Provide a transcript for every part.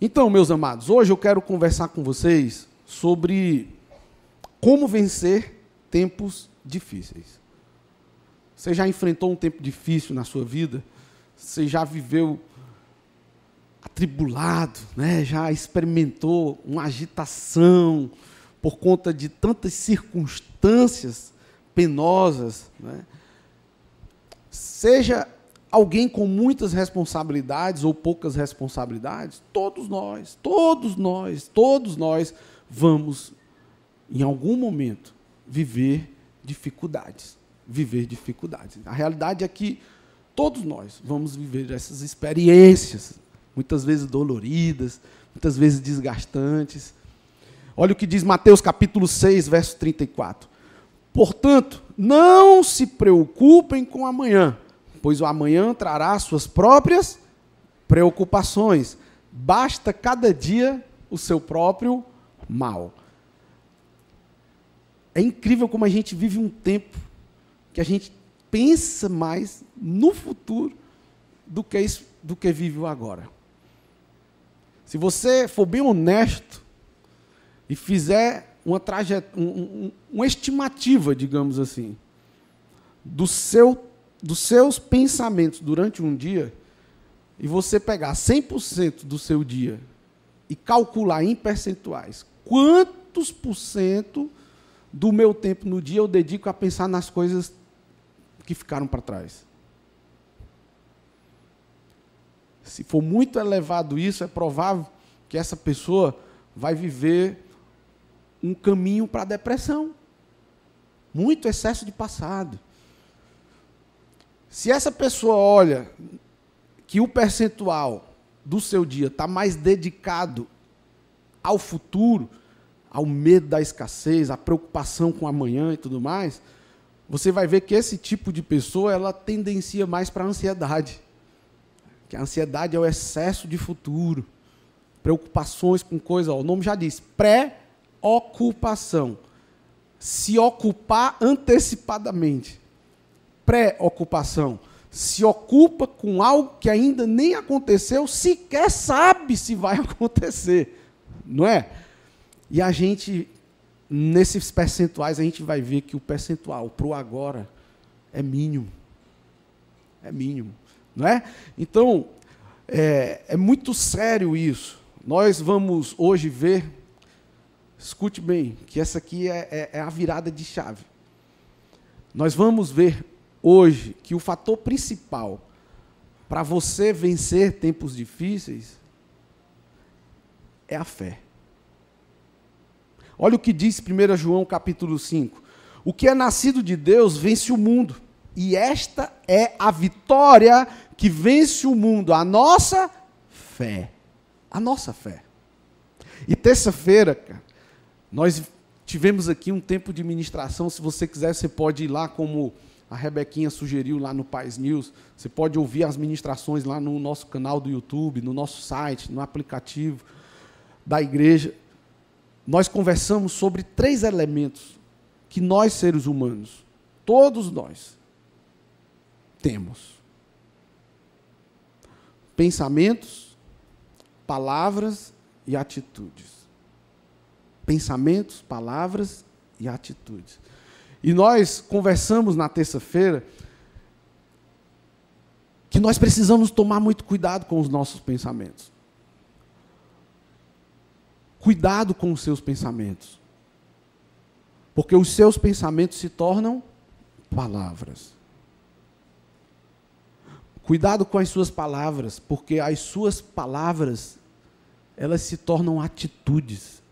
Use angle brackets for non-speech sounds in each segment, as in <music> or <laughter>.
Então, meus amados, hoje eu quero conversar com vocês sobre como vencer tempos difíceis. Você já enfrentou um tempo difícil na sua vida? Você já viveu atribulado, né? Já experimentou uma agitação por conta de tantas circunstâncias penosas, né? Seja alguém com muitas responsabilidades ou poucas responsabilidades? Todos nós, todos nós, todos nós vamos, em algum momento, viver dificuldades. Viver dificuldades. A realidade é que todos nós vamos viver essas experiências, muitas vezes doloridas, muitas vezes desgastantes. Olha o que diz Mateus capítulo 6, verso 34. Portanto, não se preocupem com amanhã pois o amanhã trará suas próprias preocupações. Basta cada dia o seu próprio mal. É incrível como a gente vive um tempo que a gente pensa mais no futuro do que, isso, do que vive o agora. Se você for bem honesto e fizer uma, trajet... Um, um, uma estimativa, digamos assim, do seu dos seus pensamentos durante um dia e você pegar 100% do seu dia e calcular em percentuais quantos por cento do meu tempo no dia eu dedico a pensar nas coisas que ficaram para trás. Se for muito elevado isso, é provável que essa pessoa vai viver um caminho para a depressão. Muito excesso de passado. Se essa pessoa olha que o percentual do seu dia está mais dedicado ao futuro, ao medo da escassez, à preocupação com amanhã e tudo mais, você vai ver que esse tipo de pessoa ela tendencia mais para a ansiedade. Que a ansiedade é o excesso de futuro, preocupações com coisa, ó, o nome já diz, pré-ocupação. Se ocupar antecipadamente pré-ocupação. Se ocupa com algo que ainda nem aconteceu, sequer sabe se vai <laughs> acontecer, não é? E a gente, nesses percentuais, a gente vai ver que o percentual para o agora é mínimo. É mínimo, não é? Então, é, é muito sério isso. Nós vamos hoje ver, escute bem, que essa aqui é, é, é a virada de chave. Nós vamos ver hoje que o fator principal para você vencer tempos difíceis é a fé. Olha o que diz 1 João capítulo 5. O que é nascido de Deus vence o mundo. E esta é a vitória que vence o mundo, a nossa fé. A nossa fé. E terça-feira, nós tivemos aqui um tempo de ministração. Se você quiser, você pode ir lá como a Rebequinha sugeriu lá no Pais News. Você pode ouvir as ministrações lá no nosso canal do YouTube, no nosso site, no aplicativo da igreja. Nós conversamos sobre três elementos que nós, seres humanos, todos nós, temos: pensamentos, palavras e atitudes. Pensamentos, palavras e atitudes. E nós conversamos na terça-feira que nós precisamos tomar muito cuidado com os nossos pensamentos. Cuidado com os seus pensamentos. Porque os seus pensamentos se tornam palavras. Cuidado com as suas palavras, porque as suas palavras elas se tornam atitudes.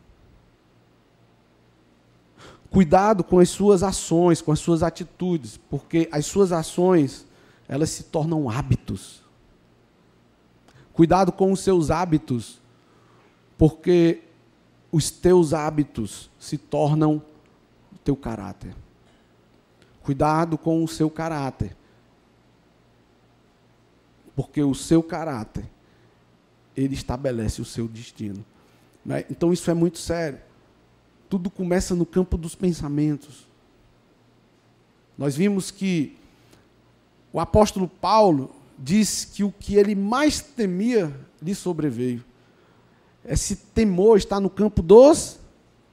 Cuidado com as suas ações, com as suas atitudes, porque as suas ações, elas se tornam hábitos. Cuidado com os seus hábitos, porque os teus hábitos se tornam teu caráter. Cuidado com o seu caráter. Porque o seu caráter ele estabelece o seu destino. Né? Então isso é muito sério. Tudo começa no campo dos pensamentos. Nós vimos que o apóstolo Paulo diz que o que ele mais temia lhe sobreveio. Esse temor está no campo dos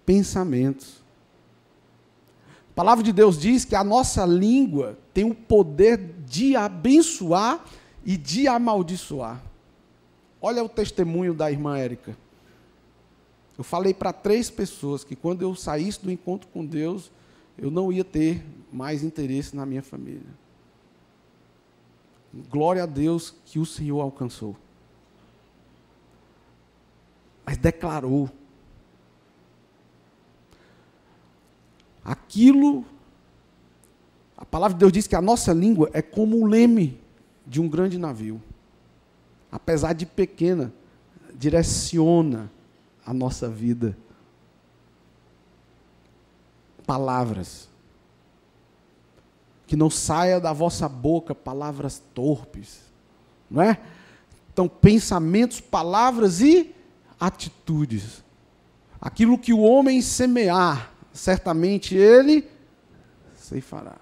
pensamentos. A palavra de Deus diz que a nossa língua tem o poder de abençoar e de amaldiçoar. Olha o testemunho da irmã Érica. Eu falei para três pessoas que quando eu saísse do encontro com Deus, eu não ia ter mais interesse na minha família. Glória a Deus que o Senhor alcançou. Mas declarou. Aquilo, a palavra de Deus diz que a nossa língua é como o leme de um grande navio. Apesar de pequena, direciona, a nossa vida. Palavras. Que não saia da vossa boca palavras torpes, não é? Então, pensamentos, palavras e atitudes. Aquilo que o homem semear, certamente ele fará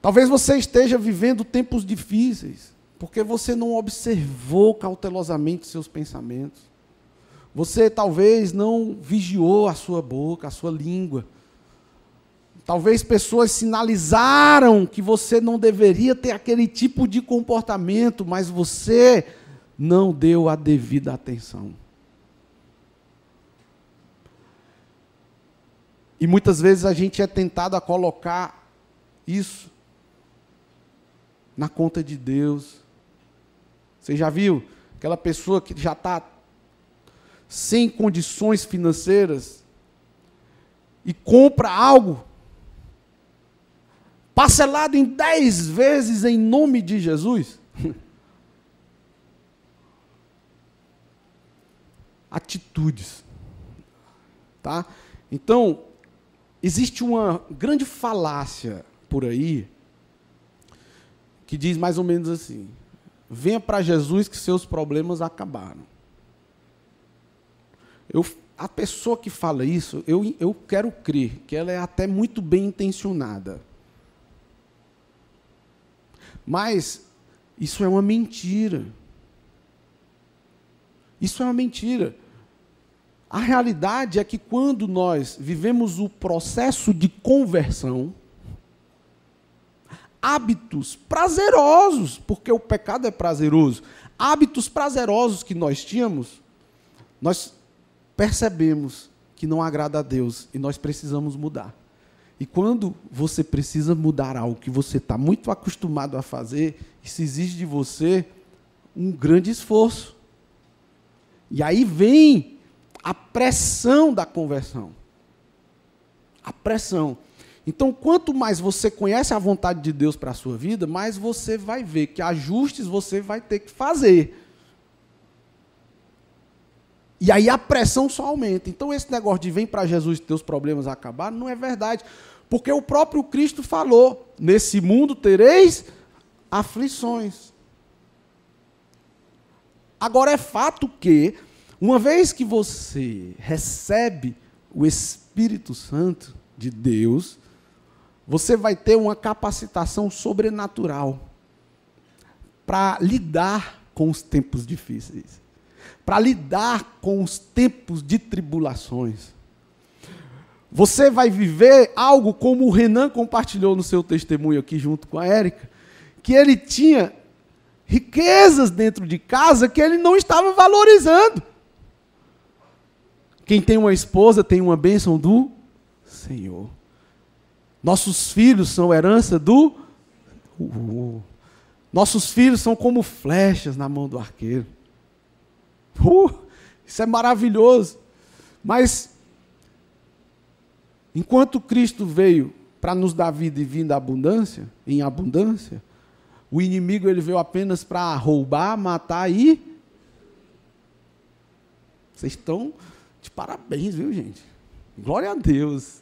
Talvez você esteja vivendo tempos difíceis, porque você não observou cautelosamente seus pensamentos. Você talvez não vigiou a sua boca, a sua língua. Talvez pessoas sinalizaram que você não deveria ter aquele tipo de comportamento, mas você não deu a devida atenção. E muitas vezes a gente é tentado a colocar isso na conta de Deus. Você já viu aquela pessoa que já está sem condições financeiras e compra algo parcelado em dez vezes em nome de Jesus? <laughs> Atitudes. Tá? Então, existe uma grande falácia por aí que diz mais ou menos assim: venha para Jesus que seus problemas acabaram. Eu, a pessoa que fala isso, eu, eu quero crer que ela é até muito bem intencionada. Mas isso é uma mentira. Isso é uma mentira. A realidade é que quando nós vivemos o processo de conversão, hábitos prazerosos, porque o pecado é prazeroso, hábitos prazerosos que nós tínhamos, nós percebemos que não agrada a Deus e nós precisamos mudar. E quando você precisa mudar algo que você está muito acostumado a fazer, isso exige de você um grande esforço. E aí vem a pressão da conversão. A pressão. Então, quanto mais você conhece a vontade de Deus para a sua vida, mais você vai ver que ajustes você vai ter que fazer. E aí a pressão só aumenta. Então esse negócio de vem para Jesus e teus problemas acabar não é verdade. Porque o próprio Cristo falou: nesse mundo tereis aflições. Agora é fato que, uma vez que você recebe o Espírito Santo de Deus, você vai ter uma capacitação sobrenatural para lidar com os tempos difíceis para lidar com os tempos de tribulações. Você vai viver algo como o Renan compartilhou no seu testemunho aqui junto com a Érica, que ele tinha riquezas dentro de casa que ele não estava valorizando. Quem tem uma esposa tem uma bênção do Senhor. Nossos filhos são herança do. Nossos filhos são como flechas na mão do arqueiro. Uh, isso é maravilhoso. Mas, enquanto Cristo veio para nos dar vida e vinda abundância, em abundância, o inimigo ele veio apenas para roubar, matar e. Vocês estão de parabéns, viu, gente? Glória a Deus.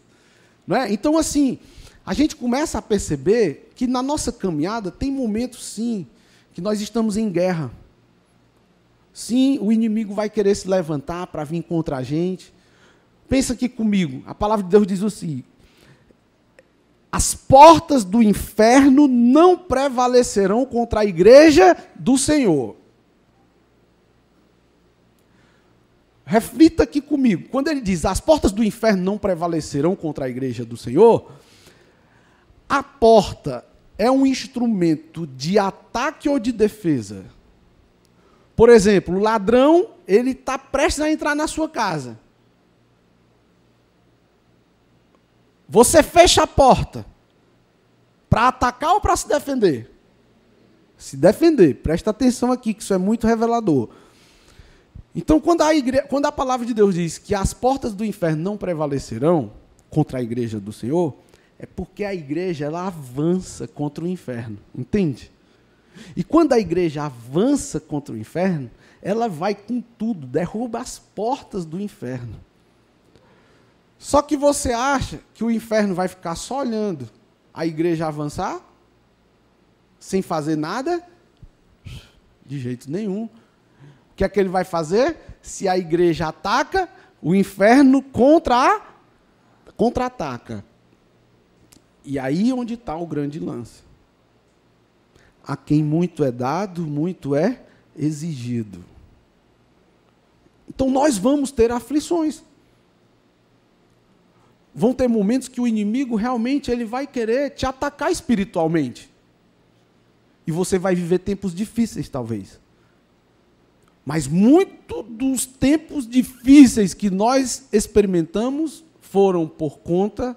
Não é? Então, assim, a gente começa a perceber que na nossa caminhada tem momentos, sim, que nós estamos em guerra. Sim, o inimigo vai querer se levantar para vir contra a gente. Pensa aqui comigo, a palavra de Deus diz assim: as portas do inferno não prevalecerão contra a igreja do Senhor. Reflita aqui comigo. Quando ele diz as portas do inferno não prevalecerão contra a igreja do Senhor, a porta é um instrumento de ataque ou de defesa? Por exemplo, o ladrão, ele está prestes a entrar na sua casa. Você fecha a porta para atacar ou para se defender? Se defender. Presta atenção aqui, que isso é muito revelador. Então, quando a, igreja, quando a palavra de Deus diz que as portas do inferno não prevalecerão contra a igreja do Senhor, é porque a igreja ela avança contra o inferno, entende? E quando a igreja avança contra o inferno, ela vai com tudo, derruba as portas do inferno. Só que você acha que o inferno vai ficar só olhando a igreja avançar? Sem fazer nada? De jeito nenhum. O que é que ele vai fazer? Se a igreja ataca, o inferno contra contra-ataca. E aí onde está o grande lance. A quem muito é dado, muito é exigido. Então nós vamos ter aflições. Vão ter momentos que o inimigo realmente ele vai querer te atacar espiritualmente. E você vai viver tempos difíceis, talvez. Mas muito dos tempos difíceis que nós experimentamos foram por conta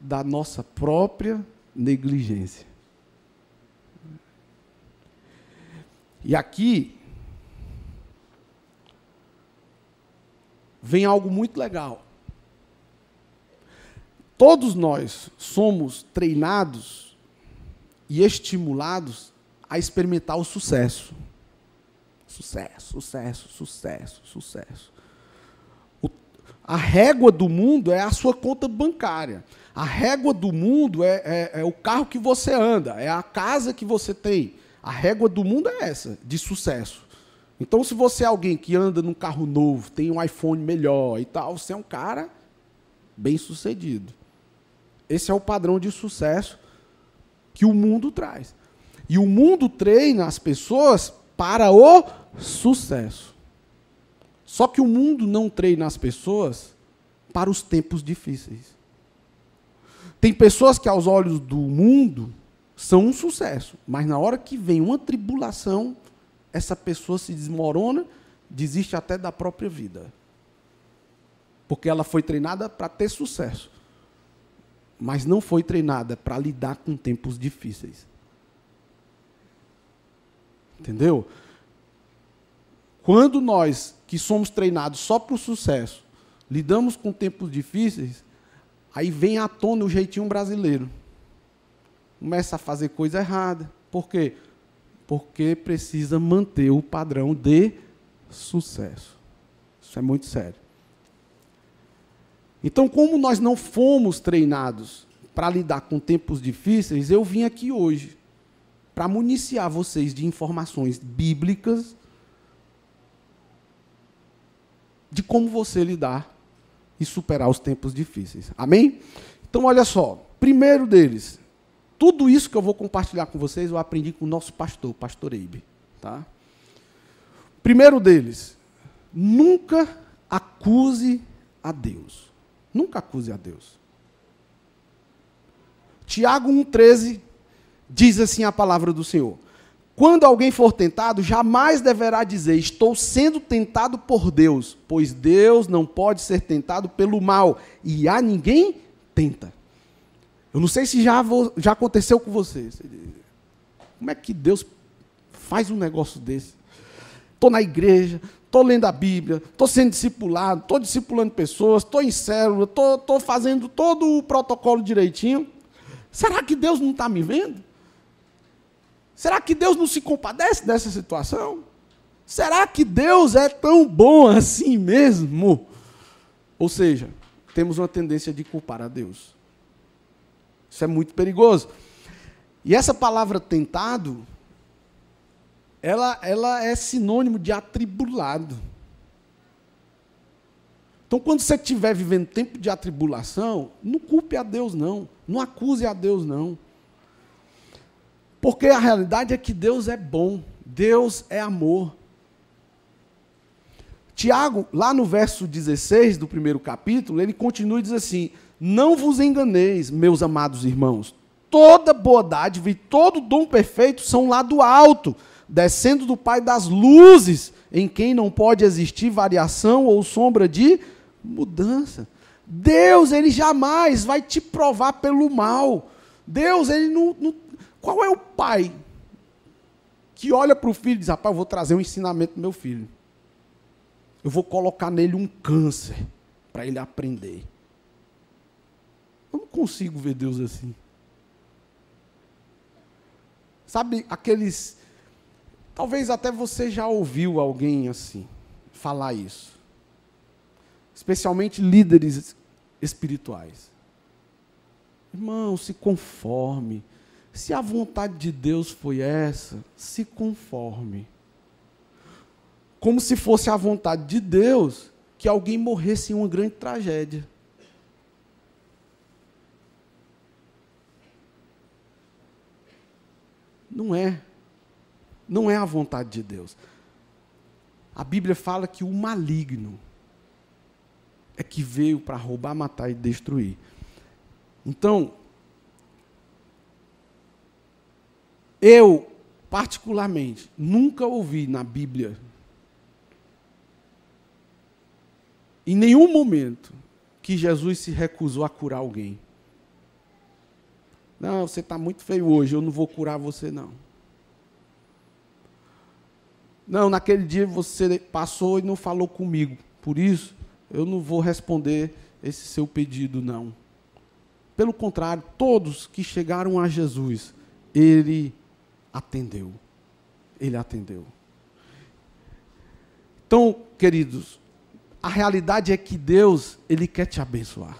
da nossa própria negligência. E aqui vem algo muito legal. Todos nós somos treinados e estimulados a experimentar o sucesso. Sucesso, sucesso, sucesso, sucesso. O, a régua do mundo é a sua conta bancária. A régua do mundo é, é, é o carro que você anda, é a casa que você tem a régua do mundo é essa, de sucesso. Então, se você é alguém que anda num carro novo, tem um iPhone melhor e tal, você é um cara bem sucedido. Esse é o padrão de sucesso que o mundo traz. E o mundo treina as pessoas para o sucesso. Só que o mundo não treina as pessoas para os tempos difíceis. Tem pessoas que, aos olhos do mundo, são um sucesso, mas na hora que vem uma tribulação, essa pessoa se desmorona, desiste até da própria vida. Porque ela foi treinada para ter sucesso, mas não foi treinada para lidar com tempos difíceis. Entendeu? Quando nós, que somos treinados só para o sucesso, lidamos com tempos difíceis, aí vem à tona o jeitinho brasileiro começa a fazer coisa errada. Por quê? Porque precisa manter o padrão de sucesso. Isso é muito sério. Então, como nós não fomos treinados para lidar com tempos difíceis, eu vim aqui hoje para municiar vocês de informações bíblicas de como você lidar e superar os tempos difíceis. Amém? Então, olha só. Primeiro deles, tudo isso que eu vou compartilhar com vocês, eu aprendi com o nosso pastor, o pastor Eibe. Tá? Primeiro deles, nunca acuse a Deus. Nunca acuse a Deus. Tiago 1,13 diz assim a palavra do Senhor: Quando alguém for tentado, jamais deverá dizer, Estou sendo tentado por Deus, pois Deus não pode ser tentado pelo mal, e a ninguém tenta. Eu não sei se já, vou, já aconteceu com você. Como é que Deus faz um negócio desse? Estou na igreja, estou lendo a Bíblia, estou sendo discipulado, estou discipulando pessoas, estou em célula, estou fazendo todo o protocolo direitinho. Será que Deus não está me vendo? Será que Deus não se compadece dessa situação? Será que Deus é tão bom assim mesmo? Ou seja, temos uma tendência de culpar a Deus. Isso é muito perigoso. E essa palavra tentado, ela, ela é sinônimo de atribulado. Então, quando você estiver vivendo tempo de atribulação, não culpe a Deus, não. Não acuse a Deus, não. Porque a realidade é que Deus é bom, Deus é amor. Tiago, lá no verso 16 do primeiro capítulo, ele continua e diz assim: Não vos enganeis, meus amados irmãos. Toda bondade e todo dom perfeito são lá do alto, descendo do Pai das luzes, em quem não pode existir variação ou sombra de mudança. Deus, ele jamais vai te provar pelo mal. Deus, ele não. não... Qual é o pai que olha para o filho e diz: Rapaz, eu vou trazer um ensinamento do meu filho? eu vou colocar nele um câncer para ele aprender. Eu não consigo ver Deus assim. Sabe aqueles. Talvez até você já ouviu alguém assim falar isso. Especialmente líderes espirituais. Irmão, se conforme. Se a vontade de Deus foi essa, se conforme como se fosse a vontade de Deus que alguém morresse em uma grande tragédia. Não é. Não é a vontade de Deus. A Bíblia fala que o maligno é que veio para roubar, matar e destruir. Então, eu, particularmente, nunca ouvi na Bíblia em nenhum momento que Jesus se recusou a curar alguém. Não, você está muito feio hoje, eu não vou curar você, não. Não, naquele dia você passou e não falou comigo, por isso eu não vou responder esse seu pedido, não. Pelo contrário, todos que chegaram a Jesus, ele atendeu. Ele atendeu. Então, queridos, a realidade é que Deus, Ele quer te abençoar.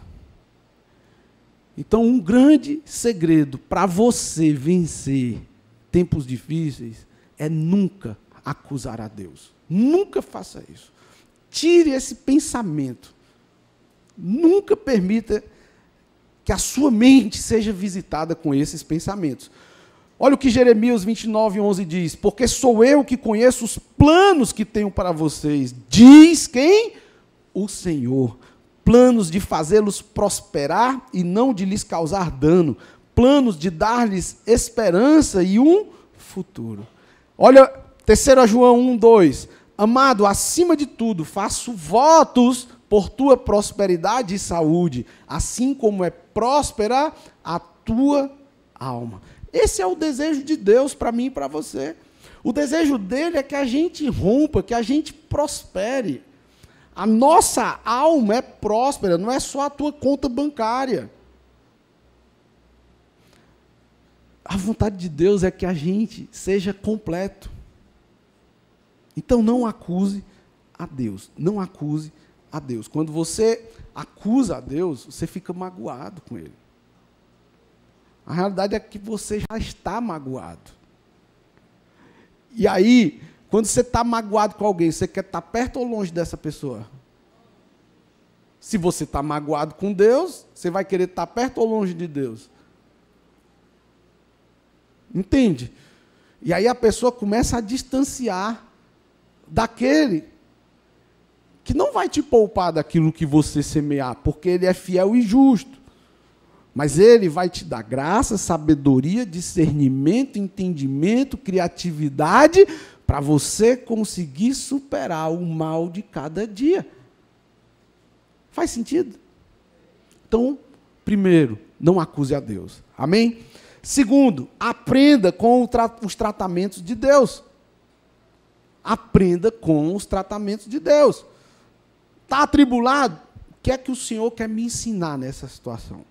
Então, um grande segredo para você vencer tempos difíceis é nunca acusar a Deus. Nunca faça isso. Tire esse pensamento. Nunca permita que a sua mente seja visitada com esses pensamentos. Olha o que Jeremias 29, 11 diz: Porque sou eu que conheço os planos que tenho para vocês. Diz quem? o Senhor, planos de fazê-los prosperar e não de lhes causar dano, planos de dar-lhes esperança e um futuro. Olha, 3 João 1, 2. Amado, acima de tudo, faço votos por tua prosperidade e saúde, assim como é próspera a tua alma. Esse é o desejo de Deus para mim e para você. O desejo dele é que a gente rompa, que a gente prospere. A nossa alma é próspera, não é só a tua conta bancária. A vontade de Deus é que a gente seja completo. Então não acuse a Deus, não acuse a Deus. Quando você acusa a Deus, você fica magoado com ele. A realidade é que você já está magoado. E aí, quando você está magoado com alguém, você quer estar tá perto ou longe dessa pessoa? Se você está magoado com Deus, você vai querer estar tá perto ou longe de Deus? Entende? E aí a pessoa começa a distanciar daquele que não vai te poupar daquilo que você semear, porque ele é fiel e justo. Mas ele vai te dar graça, sabedoria, discernimento, entendimento, criatividade para você conseguir superar o mal de cada dia. Faz sentido? Então, primeiro, não acuse a Deus. Amém? Segundo, aprenda com os tratamentos de Deus. Aprenda com os tratamentos de Deus. Está atribulado? O que é que o Senhor quer me ensinar nessa situação?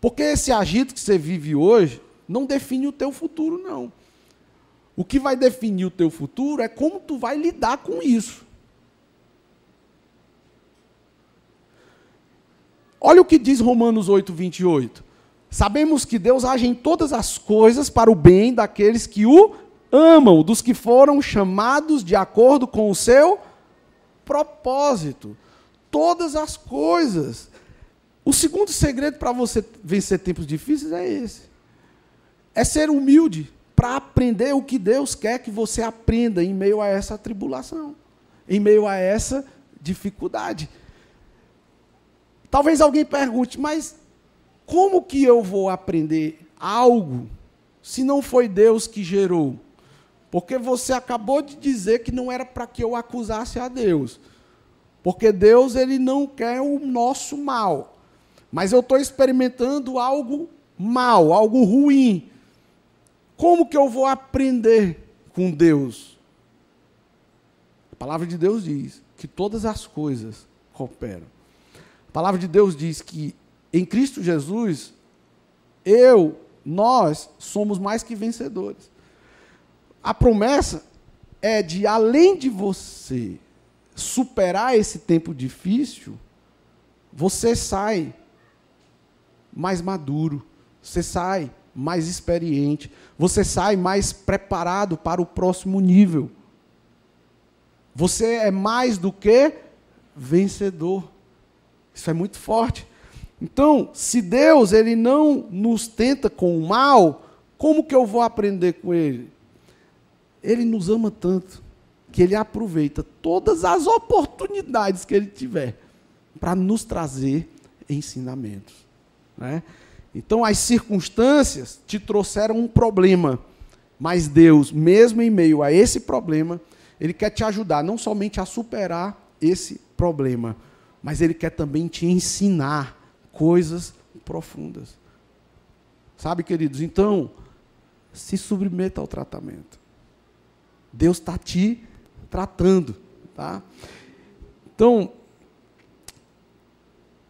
Porque esse agito que você vive hoje não define o teu futuro, não. O que vai definir o teu futuro é como tu vai lidar com isso. Olha o que diz Romanos 8, 28. Sabemos que Deus age em todas as coisas para o bem daqueles que o amam, dos que foram chamados de acordo com o seu propósito. Todas as coisas. O segundo segredo para você vencer tempos difíceis é esse: é ser humilde para aprender o que Deus quer que você aprenda em meio a essa tribulação, em meio a essa dificuldade. Talvez alguém pergunte, mas como que eu vou aprender algo se não foi Deus que gerou? Porque você acabou de dizer que não era para que eu acusasse a Deus. Porque Deus ele não quer o nosso mal. Mas eu estou experimentando algo mal, algo ruim. Como que eu vou aprender com Deus? A palavra de Deus diz que todas as coisas cooperam. A palavra de Deus diz que em Cristo Jesus, eu, nós somos mais que vencedores. A promessa é de, além de você superar esse tempo difícil, você sai mais maduro, você sai mais experiente, você sai mais preparado para o próximo nível. Você é mais do que vencedor. Isso é muito forte. Então, se Deus ele não nos tenta com o mal, como que eu vou aprender com ele? Ele nos ama tanto que ele aproveita todas as oportunidades que ele tiver para nos trazer ensinamentos, né? Então as circunstâncias te trouxeram um problema, mas Deus, mesmo em meio a esse problema, ele quer te ajudar não somente a superar esse problema, mas ele quer também te ensinar coisas profundas. Sabe, queridos? Então, se submeta ao tratamento. Deus está te tratando, tá? Então,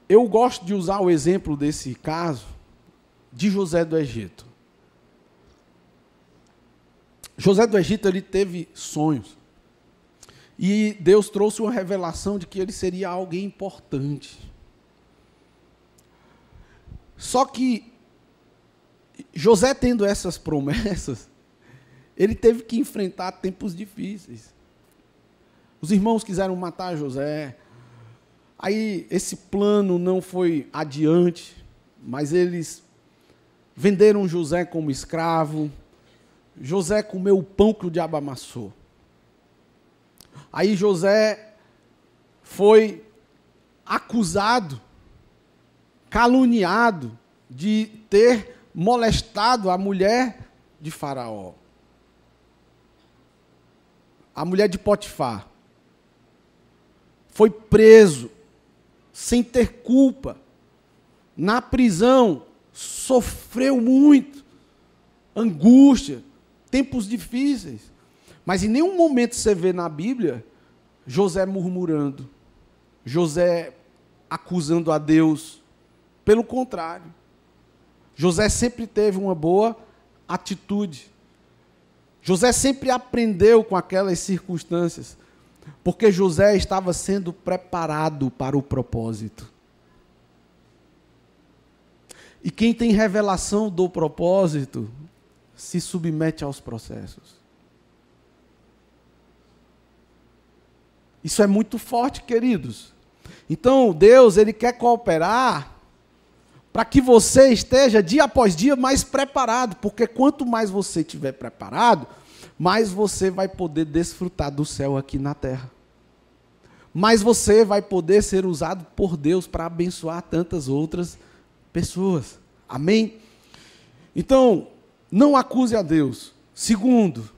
eu gosto de usar o exemplo desse caso de José do Egito. José do Egito ele teve sonhos. E Deus trouxe uma revelação de que ele seria alguém importante. Só que José tendo essas promessas, ele teve que enfrentar tempos difíceis. Os irmãos quiseram matar José. Aí esse plano não foi adiante, mas eles Venderam José como escravo. José comeu o pão que o diabo amassou. Aí José foi acusado, caluniado de ter molestado a mulher de Faraó. A mulher de Potifar. Foi preso, sem ter culpa, na prisão, sofreu muito, angústia, tempos difíceis. Mas em nenhum momento você vê na Bíblia José murmurando, José acusando a Deus. Pelo contrário, José sempre teve uma boa atitude. José sempre aprendeu com aquelas circunstâncias, porque José estava sendo preparado para o propósito. E quem tem revelação do propósito se submete aos processos. Isso é muito forte, queridos. Então, Deus, ele quer cooperar para que você esteja dia após dia mais preparado, porque quanto mais você estiver preparado, mais você vai poder desfrutar do céu aqui na terra. Mais você vai poder ser usado por Deus para abençoar tantas outras pessoas pessoas. Amém? Então, não acuse a Deus. Segundo,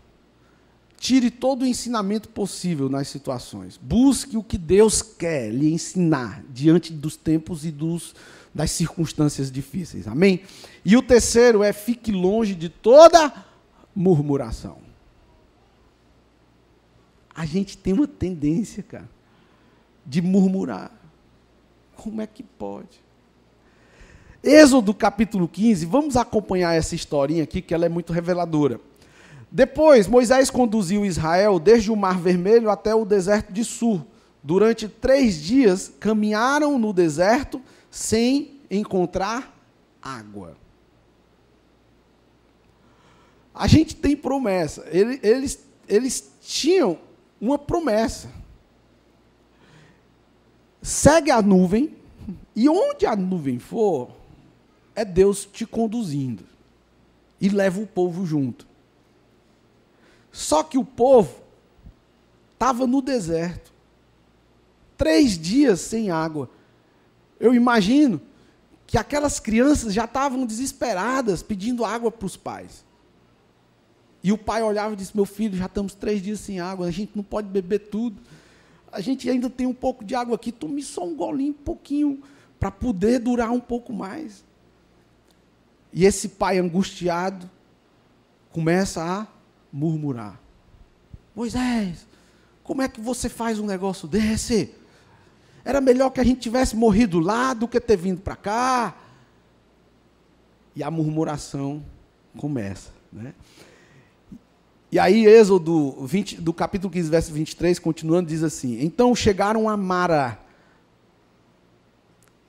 tire todo o ensinamento possível nas situações. Busque o que Deus quer lhe ensinar diante dos tempos e dos, das circunstâncias difíceis. Amém? E o terceiro é fique longe de toda murmuração. A gente tem uma tendência, cara, de murmurar. Como é que pode? Êxodo capítulo 15, vamos acompanhar essa historinha aqui que ela é muito reveladora. Depois, Moisés conduziu Israel desde o Mar Vermelho até o deserto de Sul. Durante três dias caminharam no deserto sem encontrar água. A gente tem promessa. Eles, eles tinham uma promessa. Segue a nuvem, e onde a nuvem for, é Deus te conduzindo e leva o povo junto. Só que o povo estava no deserto, três dias sem água. Eu imagino que aquelas crianças já estavam desesperadas pedindo água para os pais. E o pai olhava e disse: Meu filho, já estamos três dias sem água, a gente não pode beber tudo. A gente ainda tem um pouco de água aqui, tome só um golinho, um pouquinho, para poder durar um pouco mais. E esse pai angustiado começa a murmurar: Moisés, como é que você faz um negócio desse? Era melhor que a gente tivesse morrido lá do que ter vindo para cá. E a murmuração começa. Né? E aí, Êxodo 20, do capítulo 15, verso 23, continuando, diz assim: Então chegaram a Mara.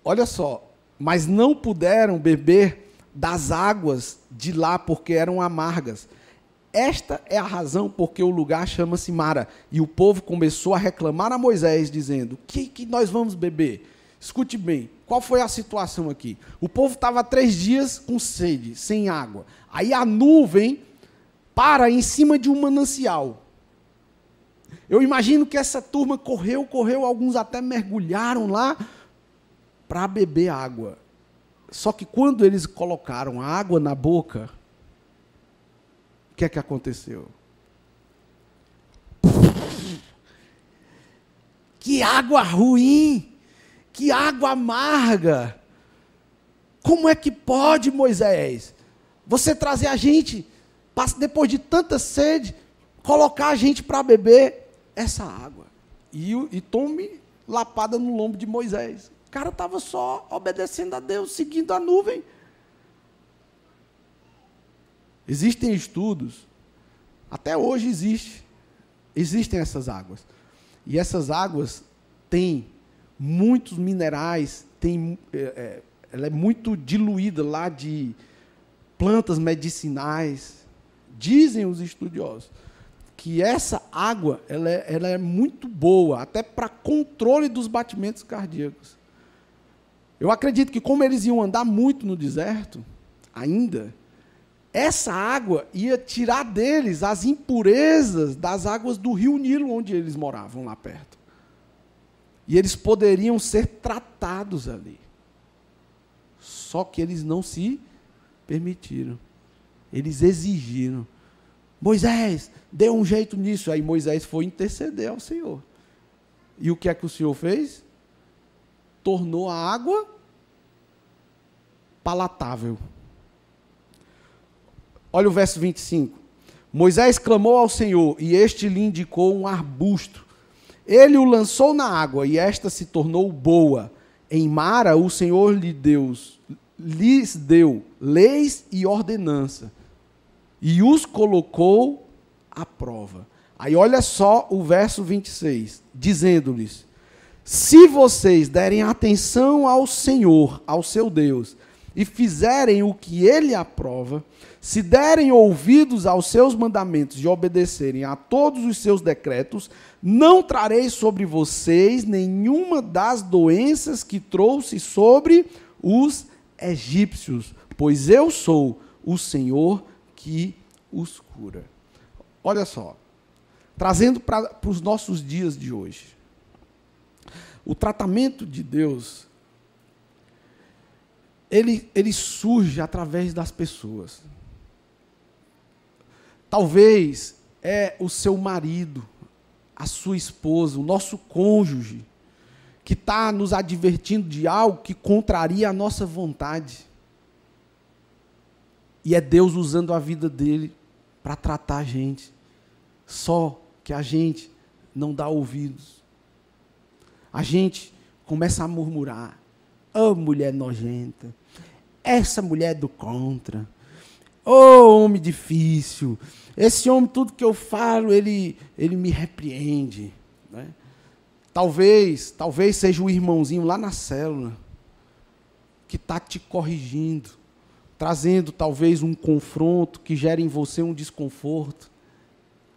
Olha só, mas não puderam beber das águas de lá, porque eram amargas. Esta é a razão porque o lugar chama-se Mara. E o povo começou a reclamar a Moisés, dizendo: O que, que nós vamos beber? Escute bem, qual foi a situação aqui? O povo estava três dias com sede, sem água. Aí a nuvem para em cima de um manancial. Eu imagino que essa turma correu, correu, alguns até mergulharam lá para beber água. Só que quando eles colocaram a água na boca, o que é que aconteceu? Que água ruim! Que água amarga! Como é que pode, Moisés? Você trazer a gente, depois de tanta sede, colocar a gente para beber essa água. E, e tome lapada no lombo de Moisés cara estava só obedecendo a Deus, seguindo a nuvem. Existem estudos, até hoje existe, existem essas águas. E essas águas têm muitos minerais, tem, é, é, ela é muito diluída lá de plantas medicinais. Dizem os estudiosos que essa água ela é, ela é muito boa, até para controle dos batimentos cardíacos. Eu acredito que, como eles iam andar muito no deserto, ainda, essa água ia tirar deles as impurezas das águas do rio Nilo, onde eles moravam lá perto. E eles poderiam ser tratados ali. Só que eles não se permitiram. Eles exigiram. Moisés, dê um jeito nisso. Aí Moisés foi interceder ao Senhor. E o que é que o Senhor fez? tornou a água palatável. Olha o verso 25. Moisés clamou ao Senhor, e este lhe indicou um arbusto. Ele o lançou na água, e esta se tornou boa. Em Mara, o Senhor lhe Deus, lhes deu leis e ordenança, e os colocou à prova. Aí olha só o verso 26, dizendo-lhes: se vocês derem atenção ao Senhor, ao seu Deus, e fizerem o que ele aprova, se derem ouvidos aos seus mandamentos e obedecerem a todos os seus decretos, não trarei sobre vocês nenhuma das doenças que trouxe sobre os egípcios, pois eu sou o Senhor que os cura. Olha só, trazendo para os nossos dias de hoje o tratamento de Deus, ele, ele surge através das pessoas. Talvez é o seu marido, a sua esposa, o nosso cônjuge, que está nos advertindo de algo que contraria a nossa vontade. E é Deus usando a vida dele para tratar a gente. Só que a gente não dá ouvidos a gente começa a murmurar: Ô oh, mulher nojenta, essa mulher é do contra, ô oh, homem difícil, esse homem, tudo que eu falo, ele, ele me repreende. Né? Talvez, talvez seja o irmãozinho lá na célula que está te corrigindo, trazendo talvez um confronto que gera em você um desconforto.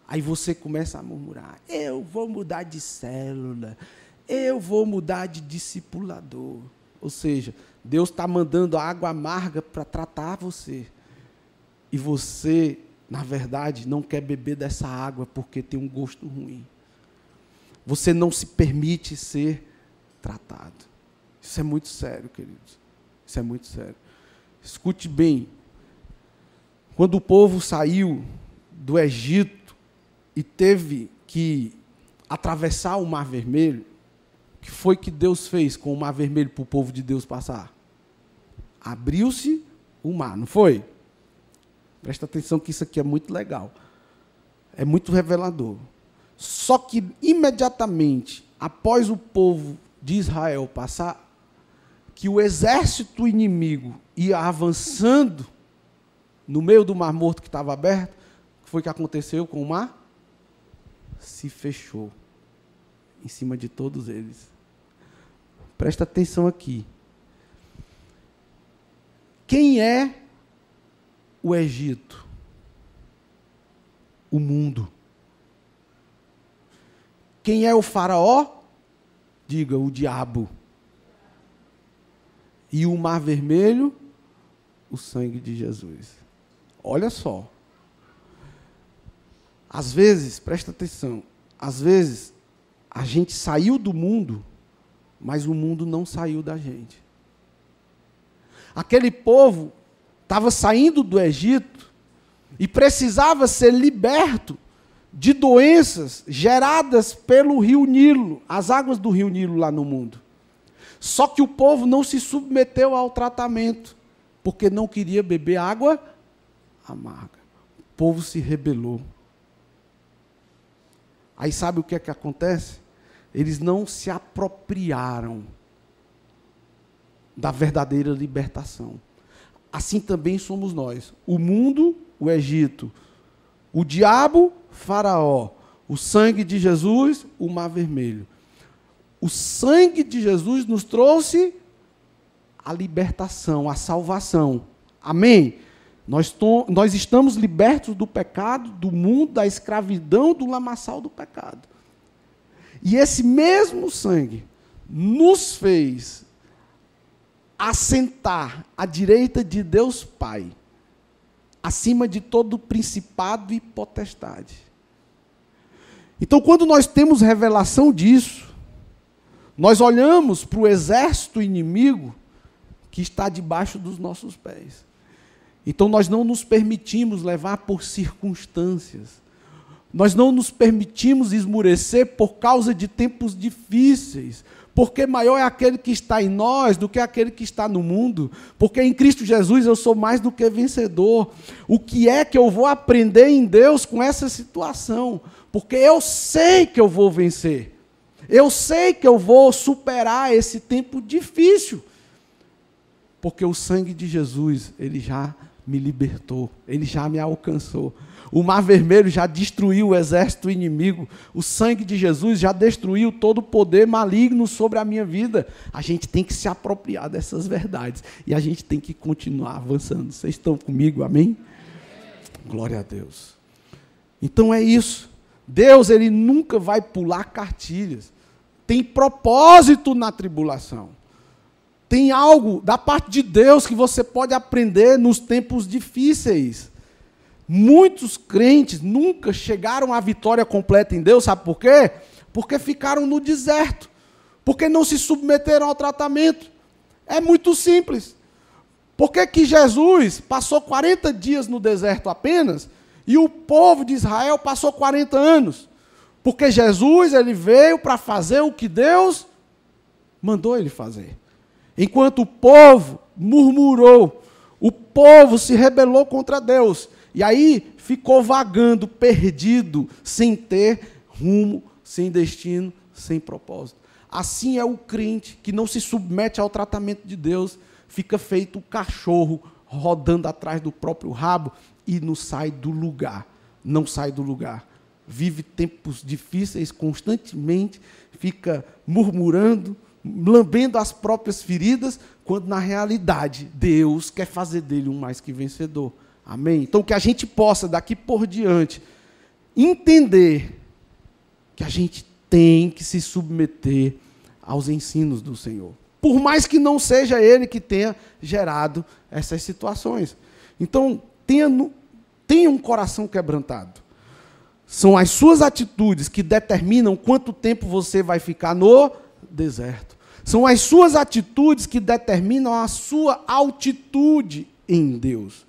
Aí você começa a murmurar: eu vou mudar de célula, eu vou mudar de discipulador. Ou seja, Deus está mandando a água amarga para tratar você. E você, na verdade, não quer beber dessa água porque tem um gosto ruim. Você não se permite ser tratado. Isso é muito sério, queridos. Isso é muito sério. Escute bem. Quando o povo saiu do Egito e teve que atravessar o Mar Vermelho, o que foi que Deus fez com o mar vermelho para o povo de Deus passar? Abriu-se o mar, não foi? Presta atenção que isso aqui é muito legal. É muito revelador. Só que imediatamente após o povo de Israel passar, que o exército inimigo ia avançando no meio do mar morto que estava aberto, foi o que aconteceu com o mar? Se fechou em cima de todos eles. Presta atenção aqui. Quem é o Egito? O mundo. Quem é o Faraó? Diga, o diabo. E o mar vermelho? O sangue de Jesus. Olha só. Às vezes, presta atenção, às vezes a gente saiu do mundo, mas o mundo não saiu da gente. Aquele povo estava saindo do Egito e precisava ser liberto de doenças geradas pelo rio Nilo, as águas do rio Nilo lá no mundo. Só que o povo não se submeteu ao tratamento, porque não queria beber água amarga. O povo se rebelou. Aí sabe o que é que acontece? eles não se apropriaram da verdadeira libertação. Assim também somos nós. O mundo, o Egito. O diabo, Faraó. O sangue de Jesus, o Mar Vermelho. O sangue de Jesus nos trouxe a libertação, a salvação. Amém? Nós, nós estamos libertos do pecado, do mundo, da escravidão, do lamaçal do pecado. E esse mesmo sangue nos fez assentar à direita de Deus Pai, acima de todo principado e potestade. Então, quando nós temos revelação disso, nós olhamos para o exército inimigo que está debaixo dos nossos pés. Então, nós não nos permitimos levar por circunstâncias. Nós não nos permitimos esmurecer por causa de tempos difíceis, porque maior é aquele que está em nós do que aquele que está no mundo, porque em Cristo Jesus eu sou mais do que vencedor. O que é que eu vou aprender em Deus com essa situação? Porque eu sei que eu vou vencer, eu sei que eu vou superar esse tempo difícil, porque o sangue de Jesus, ele já me libertou, ele já me alcançou. O mar vermelho já destruiu o exército inimigo, o sangue de Jesus já destruiu todo o poder maligno sobre a minha vida. A gente tem que se apropriar dessas verdades e a gente tem que continuar avançando. Vocês estão comigo, amém? Glória a Deus. Então é isso. Deus, ele nunca vai pular cartilhas. Tem propósito na tribulação. Tem algo da parte de Deus que você pode aprender nos tempos difíceis. Muitos crentes nunca chegaram à vitória completa em Deus, sabe por quê? Porque ficaram no deserto, porque não se submeteram ao tratamento. É muito simples. Por que, que Jesus passou 40 dias no deserto apenas e o povo de Israel passou 40 anos? Porque Jesus ele veio para fazer o que Deus mandou ele fazer. Enquanto o povo murmurou, o povo se rebelou contra Deus. E aí ficou vagando, perdido, sem ter rumo, sem destino, sem propósito. Assim é o crente que não se submete ao tratamento de Deus, fica feito o cachorro rodando atrás do próprio rabo e não sai do lugar. Não sai do lugar. Vive tempos difíceis constantemente, fica murmurando, lambendo as próprias feridas, quando na realidade Deus quer fazer dele um mais que vencedor. Amém? Então que a gente possa daqui por diante entender que a gente tem que se submeter aos ensinos do Senhor. Por mais que não seja ele que tenha gerado essas situações. Então, tenha, tenha um coração quebrantado. São as suas atitudes que determinam quanto tempo você vai ficar no deserto. São as suas atitudes que determinam a sua altitude em Deus.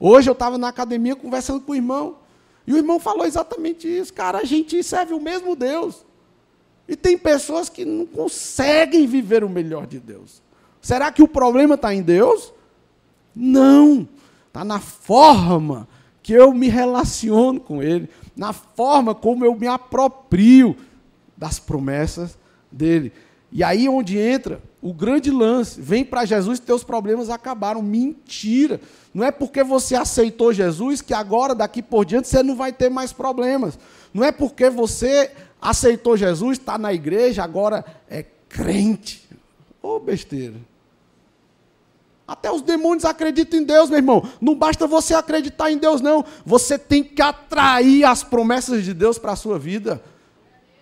Hoje eu estava na academia conversando com o irmão, e o irmão falou exatamente isso. Cara, a gente serve o mesmo Deus. E tem pessoas que não conseguem viver o melhor de Deus. Será que o problema está em Deus? Não. Está na forma que eu me relaciono com Ele, na forma como eu me aproprio das promessas dele. E aí onde entra o grande lance, vem para Jesus, teus problemas acabaram. Mentira. Não é porque você aceitou Jesus que agora daqui por diante você não vai ter mais problemas. Não é porque você aceitou Jesus, está na igreja, agora é crente. Ô oh, besteira. Até os demônios acreditam em Deus, meu irmão. Não basta você acreditar em Deus, não. Você tem que atrair as promessas de Deus para a sua vida.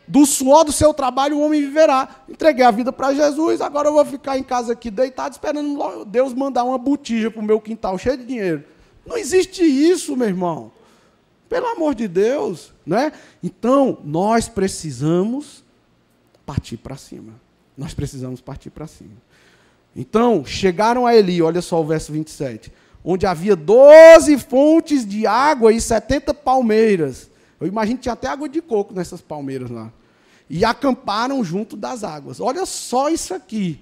Do suor do seu trabalho o homem viverá. Entreguei a vida para Jesus, agora eu vou ficar em casa aqui deitado esperando Deus mandar uma botija para o meu quintal cheio de dinheiro. Não existe isso, meu irmão. Pelo amor de Deus, né? Então, nós precisamos partir para cima. Nós precisamos partir para cima. Então, chegaram a Eli, olha só o verso 27, onde havia 12 fontes de água e 70 palmeiras eu imagino que tinha até água de coco nessas palmeiras lá. E acamparam junto das águas. Olha só isso aqui.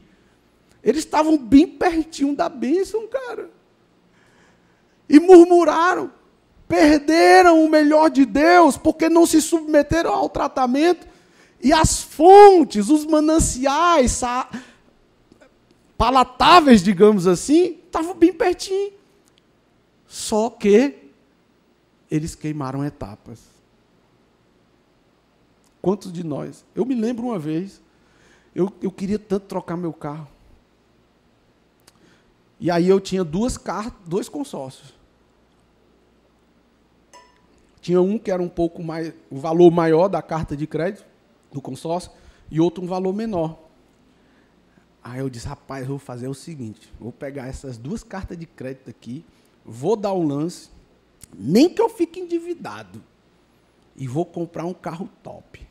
Eles estavam bem pertinho da bênção, cara. E murmuraram. Perderam o melhor de Deus porque não se submeteram ao tratamento. E as fontes, os mananciais palatáveis, digamos assim, estavam bem pertinho. Só que eles queimaram etapas. Quantos de nós? Eu me lembro uma vez, eu, eu queria tanto trocar meu carro. E aí eu tinha duas cartas, dois consórcios. Tinha um que era um pouco mais, o um valor maior da carta de crédito do consórcio e outro um valor menor. Aí eu disse, rapaz, eu vou fazer o seguinte, vou pegar essas duas cartas de crédito aqui, vou dar o um lance, nem que eu fique endividado, e vou comprar um carro top.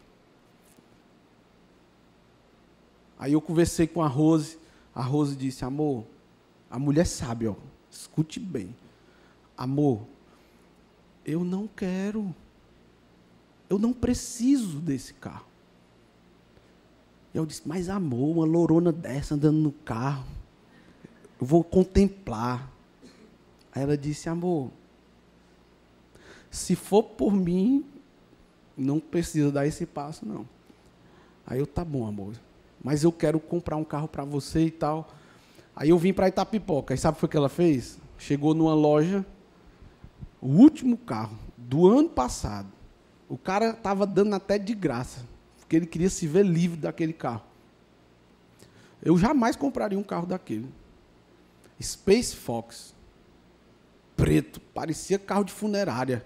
Aí eu conversei com a Rose. A Rose disse: Amor, a mulher sabe, ó, escute bem. Amor, eu não quero. Eu não preciso desse carro. E eu disse: Mas amor, uma lorona dessa andando no carro. Eu vou contemplar. Aí ela disse: Amor, se for por mim, não precisa dar esse passo, não. Aí eu, tá bom, amor mas eu quero comprar um carro para você e tal. Aí eu vim para Itapipoca. E sabe o que ela fez? Chegou numa loja, o último carro do ano passado. O cara estava dando até de graça, porque ele queria se ver livre daquele carro. Eu jamais compraria um carro daquele. Space Fox. Preto, parecia carro de funerária.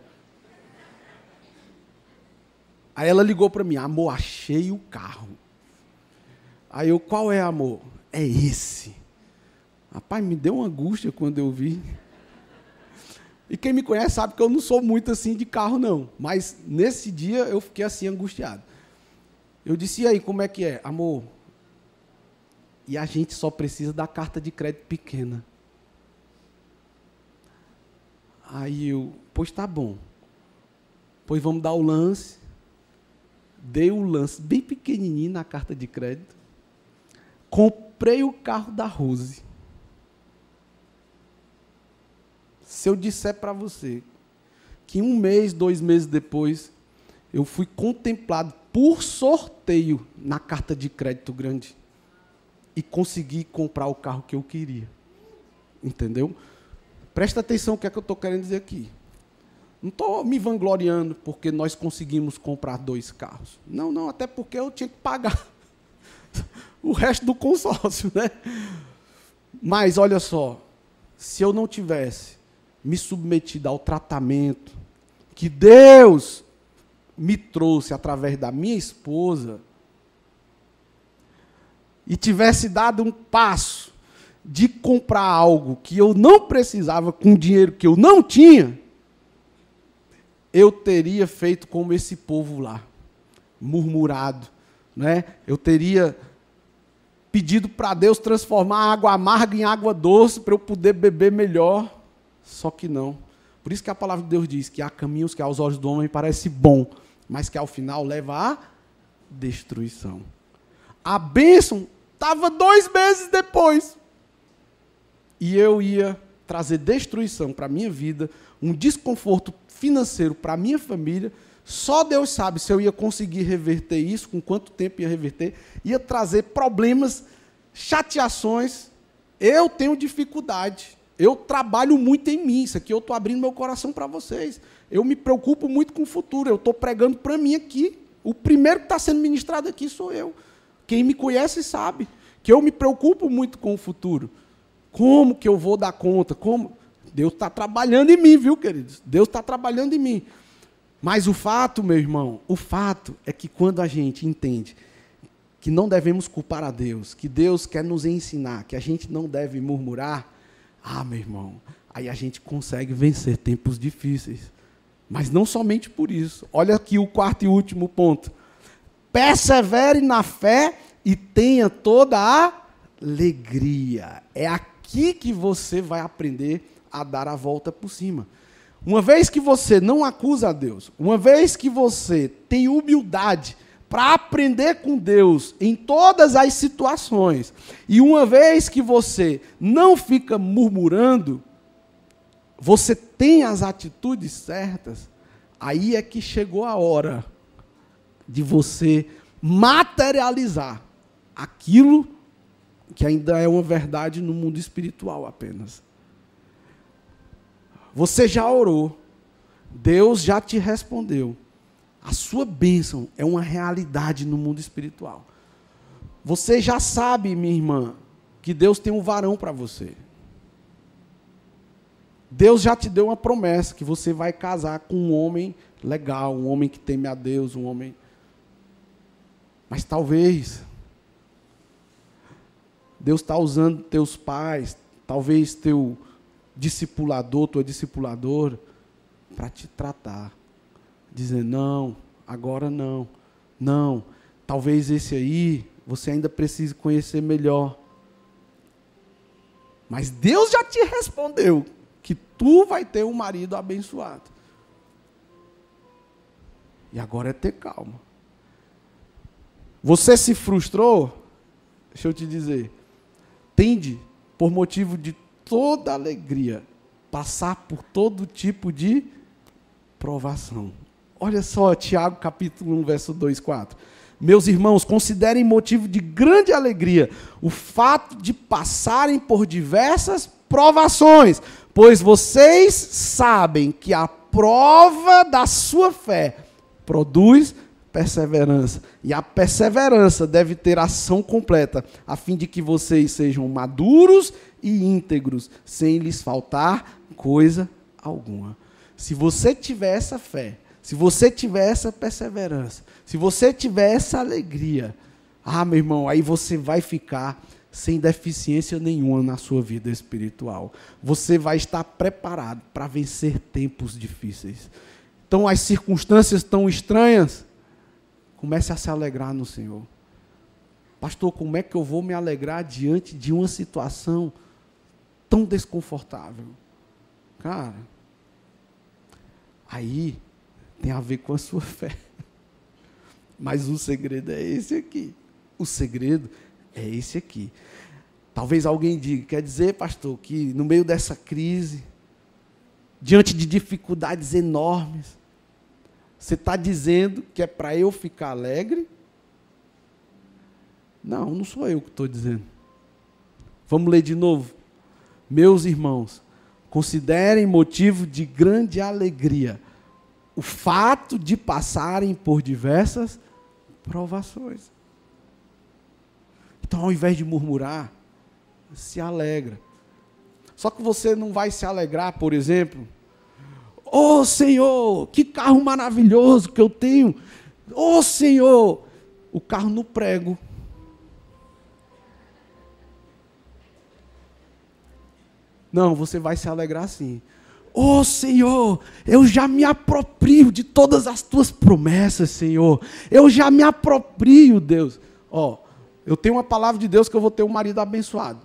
Aí ela ligou para mim, amor, achei o carro. Aí eu, qual é amor? É esse. Rapaz, me deu uma angústia quando eu vi. E quem me conhece sabe que eu não sou muito assim de carro, não. Mas nesse dia eu fiquei assim angustiado. Eu disse, e aí, como é que é? Amor, e a gente só precisa da carta de crédito pequena. Aí eu, pois tá bom. Pois vamos dar o lance. Dei o lance bem pequenininho na carta de crédito. Comprei o carro da Rose. Se eu disser para você que um mês, dois meses depois, eu fui contemplado por sorteio na carta de crédito grande e consegui comprar o carro que eu queria. Entendeu? Presta atenção o que é que eu estou querendo dizer aqui. Não estou me vangloriando porque nós conseguimos comprar dois carros. Não, não, até porque eu tinha que pagar. <laughs> o resto do consórcio, né? Mas olha só, se eu não tivesse me submetido ao tratamento que Deus me trouxe através da minha esposa e tivesse dado um passo de comprar algo que eu não precisava com dinheiro que eu não tinha, eu teria feito como esse povo lá, murmurado, né? Eu teria pedido para Deus transformar a água amarga em água doce para eu poder beber melhor. Só que não. Por isso que a palavra de Deus diz que há caminhos que aos olhos do homem parece bom, mas que ao final leva à destruição. A bênção estava dois meses depois. E eu ia trazer destruição para a minha vida, um desconforto financeiro para a minha família, só Deus sabe se eu ia conseguir reverter isso, com quanto tempo ia reverter, ia trazer problemas, chateações. Eu tenho dificuldade. Eu trabalho muito em mim. Isso aqui eu estou abrindo meu coração para vocês. Eu me preocupo muito com o futuro. Eu estou pregando para mim aqui. O primeiro que está sendo ministrado aqui sou eu. Quem me conhece sabe que eu me preocupo muito com o futuro. Como que eu vou dar conta? Como? Deus está trabalhando em mim, viu, queridos? Deus está trabalhando em mim. Mas o fato, meu irmão, o fato é que quando a gente entende que não devemos culpar a Deus, que Deus quer nos ensinar, que a gente não deve murmurar, ah, meu irmão, aí a gente consegue vencer tempos difíceis. Mas não somente por isso. Olha aqui o quarto e último ponto. Persevere na fé e tenha toda a alegria. É aqui que você vai aprender a dar a volta por cima. Uma vez que você não acusa a Deus, uma vez que você tem humildade para aprender com Deus em todas as situações, e uma vez que você não fica murmurando, você tem as atitudes certas, aí é que chegou a hora de você materializar aquilo que ainda é uma verdade no mundo espiritual apenas. Você já orou, Deus já te respondeu. A sua bênção é uma realidade no mundo espiritual. Você já sabe, minha irmã, que Deus tem um varão para você. Deus já te deu uma promessa que você vai casar com um homem legal, um homem que teme a Deus, um homem. Mas talvez Deus está usando teus pais, talvez teu discipulador, tua é discipuladora, para te tratar. Dizer, não, agora não, não, talvez esse aí você ainda precise conhecer melhor. Mas Deus já te respondeu que tu vai ter um marido abençoado. E agora é ter calma. Você se frustrou? Deixa eu te dizer. Tende por motivo de toda alegria passar por todo tipo de provação. Olha só, Tiago capítulo 1, verso 2, 4. Meus irmãos, considerem motivo de grande alegria o fato de passarem por diversas provações, pois vocês sabem que a prova da sua fé produz perseverança. E a perseverança deve ter ação completa, a fim de que vocês sejam maduros e íntegros, sem lhes faltar coisa alguma. Se você tiver essa fé, se você tiver essa perseverança, se você tiver essa alegria, ah, meu irmão, aí você vai ficar sem deficiência nenhuma na sua vida espiritual. Você vai estar preparado para vencer tempos difíceis. Então, as circunstâncias tão estranhas, comece a se alegrar no Senhor. Pastor, como é que eu vou me alegrar diante de uma situação tão desconfortável. Cara, aí tem a ver com a sua <laughs> fé. Mas o segredo é esse aqui. O segredo é esse aqui. Talvez alguém diga, quer dizer, pastor, que no meio dessa crise, diante de dificuldades enormes, você está dizendo que é para eu ficar alegre? Não, não sou eu que estou dizendo. Vamos ler de novo. Meus irmãos, considerem motivo de grande alegria o fato de passarem por diversas provações. Então, ao invés de murmurar, se alegra. Só que você não vai se alegrar, por exemplo, oh Senhor, que carro maravilhoso que eu tenho. Oh Senhor, o carro no prego. Não, você vai se alegrar sim. Oh Senhor, eu já me aproprio de todas as tuas promessas, Senhor. Eu já me aproprio, Deus. Ó, oh, eu tenho uma palavra de Deus que eu vou ter um marido abençoado.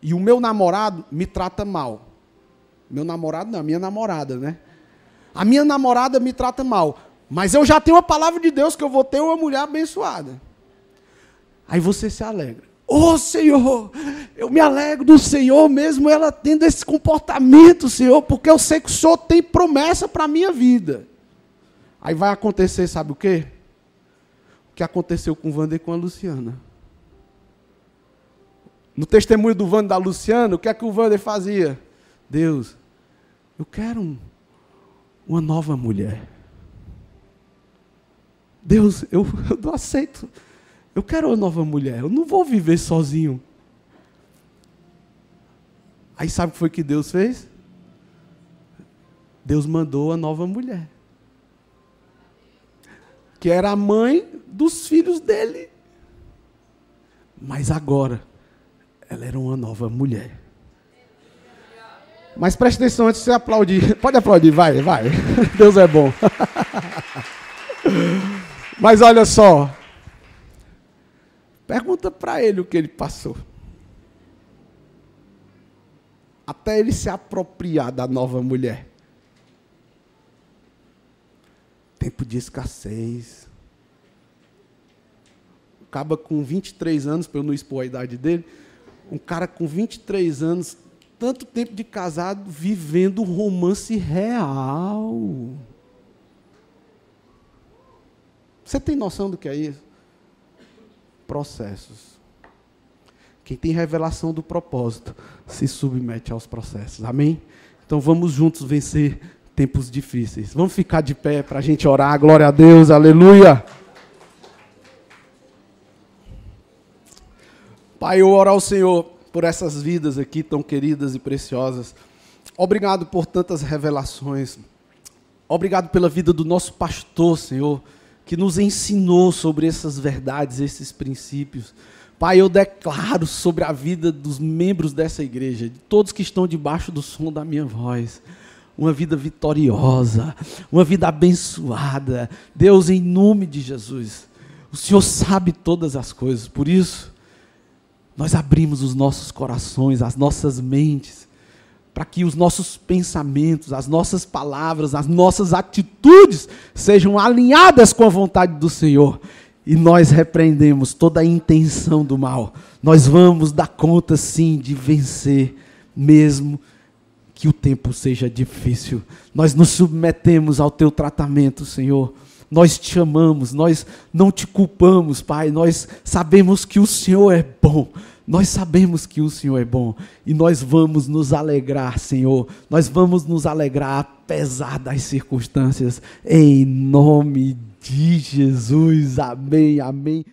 E o meu namorado me trata mal. Meu namorado não, a minha namorada, né? A minha namorada me trata mal. Mas eu já tenho uma palavra de Deus que eu vou ter uma mulher abençoada. Aí você se alegra. Oh Senhor, eu me alegro do Senhor mesmo ela tendo esse comportamento, Senhor, porque eu sei que o Senhor tem promessa para a minha vida. Aí vai acontecer, sabe o quê? O que aconteceu com o Wander e com a Luciana. No testemunho do Wander da Luciana, o que é que o Wander fazia? Deus, eu quero uma nova mulher. Deus, eu, <laughs> eu não aceito eu quero uma nova mulher, eu não vou viver sozinho. Aí sabe o que foi que Deus fez? Deus mandou a nova mulher. Que era a mãe dos filhos dele. Mas agora, ela era uma nova mulher. Mas preste atenção antes de você aplaudir. Pode aplaudir, vai, vai. <laughs> Deus é bom. <laughs> Mas olha só, Pergunta para ele o que ele passou. Até ele se apropriar da nova mulher. Tempo de escassez. Acaba com 23 anos, para eu não expor a idade dele. Um cara com 23 anos, tanto tempo de casado, vivendo um romance real. Você tem noção do que é isso? processos. Quem tem revelação do propósito se submete aos processos. Amém? Então vamos juntos vencer tempos difíceis. Vamos ficar de pé para a gente orar. Glória a Deus, aleluia. Pai, eu oro ao Senhor por essas vidas aqui tão queridas e preciosas. Obrigado por tantas revelações. Obrigado pela vida do nosso pastor, Senhor que nos ensinou sobre essas verdades, esses princípios. Pai, eu declaro sobre a vida dos membros dessa igreja, de todos que estão debaixo do som da minha voz, uma vida vitoriosa, uma vida abençoada. Deus, em nome de Jesus, o Senhor sabe todas as coisas, por isso, nós abrimos os nossos corações, as nossas mentes para que os nossos pensamentos, as nossas palavras, as nossas atitudes sejam alinhadas com a vontade do Senhor. E nós repreendemos toda a intenção do mal. Nós vamos dar conta, sim, de vencer, mesmo que o tempo seja difícil. Nós nos submetemos ao teu tratamento, Senhor. Nós te amamos, nós não te culpamos, Pai. Nós sabemos que o Senhor é bom nós sabemos que o Senhor é bom e nós vamos nos alegrar, Senhor. Nós vamos nos alegrar apesar das circunstâncias, em nome de Jesus. Amém, amém.